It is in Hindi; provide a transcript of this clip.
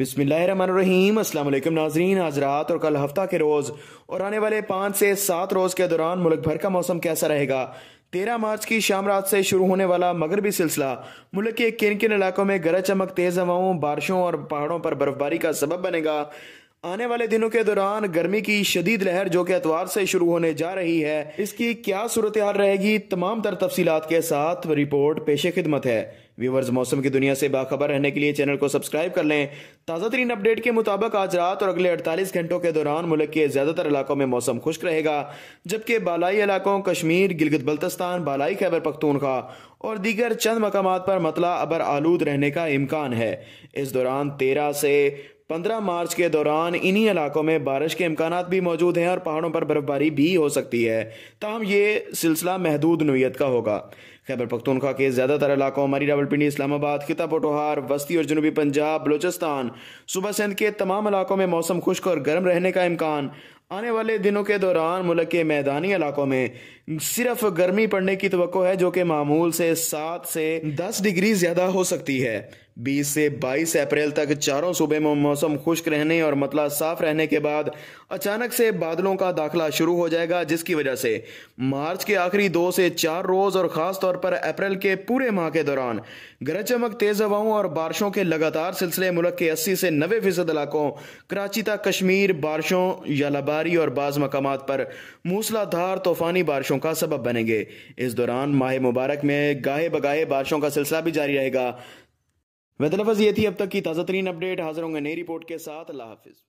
अस्सलाम वालेकुम नाजरीन आज रात और कल हफ्ता के रोज़ और आने वाले पांच से सात रोज़ के दौरान मुल्क भर का मौसम कैसा रहेगा तेरह मार्च की शाम रात से शुरू होने वाला मगरबी सिलसिला मुल्क के किन किन इलाकों में गरज चमक तेज़ हवाओं बारिशों और पहाड़ों पर बर्फबारी का सबब बनेगा आने वाले दिनों के दौरान गर्मी की शदीद लहर जो कि एतवार से शुरू होने जा रही है इसकी क्या सूरत हाल रहेगी तमाम तर तफसीत के साथ रिपोर्ट पेश खिदमत है व्यूवर्स मौसम की दुनिया से बाखबर रहने के लिए चैनल को सब्सक्राइब कर लें ताज़ा तरीन अपडेट के मुताबिक आज रात और अगले अड़तालीस घंटों के दौरान मुल्क के ज़्यादातर इलाकों में मौसम खुश्क रहेगा जबकि बालाई इलाकों कश्मीर गिलगित बल्तस्तान बालाई खैबर पख्तूनखा और दीगर चंद मकाम पर मतला अबर आलूद रहने का इम्कान है इस दौरान तेरह से पंद्रह मार्च के दौरान इन्हीं इलाकों में बारिश के इम्कान भी मौजूद हैं और पहाड़ों पर बर्फबारी भी हो सकती है तहम ये सिलसिला महदूद नोयत का होगा खैबर पख्तूनख्वा के ज़्यादातर इलाकों मरी रावलपिंडी इस्लामाबाद खिता पोटोहार वस्ती और जनूबी पंजाब बलोचिस्तान सुबह सिंध के तमाम इलाकों में मौसम खुश्क और गर्म रहने का इम्कान आने वाले दिनों के दौरान मुल्क के मैदानी इलाकों में सिर्फ गर्मी पड़ने की तो है जो कि मामूल से सात से दस डिग्री ज़्यादा हो सकती है 20 से 22 अप्रैल तक चारों सूबे में मौसम खुश्क रहने और मतला साफ रहने के बाद अचानक से बादलों का दाखिला शुरू हो जाएगा जिसकी वजह से मार्च के आखिरी दो से चार रोज और खास तौर पर अप्रैल के पूरे माह के दौरान गरज चमक तेज हवाओं और बारिशों के लगातार सिलसिले मुल्क के 80 से 90 फीसद इलाकों कराची तक कश्मीर बारिशों यालाबारी और बाज मकाम पर मूसलाधार तूफानी बारिशों का सबब बनेंगे इस दौरान माह मुबारक में गाहे बगाहे बारिशों का सिलसिला भी जारी रहेगा वेदलफज तो ये थी अब तक की ताज़ा तरीन अपडेट हाजिर होंगे नई रिपोर्ट के साथ अल्लाह हाफिज़